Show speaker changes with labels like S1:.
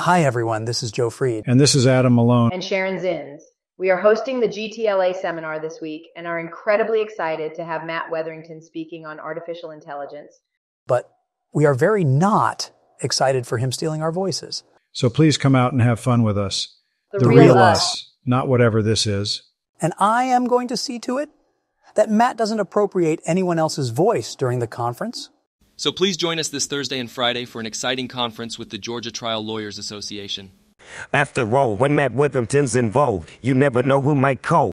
S1: Hi, everyone. This is Joe Freed. And this is Adam Malone. And
S2: Sharon Zins. We are hosting the GTLA seminar this week and are incredibly excited to have Matt Wetherington speaking on artificial intelligence.
S3: But we are very not excited for him stealing our voices.
S4: So please come out and have fun with us. The, the real, real us. us, not whatever this is.
S5: And I am going to see to it that Matt doesn't appropriate anyone else's voice during the
S6: conference so please join us this Thursday and Friday for an exciting conference with the Georgia Trial Lawyers Association.
S7: After all, when Matt Withington's involved, you never know who might call.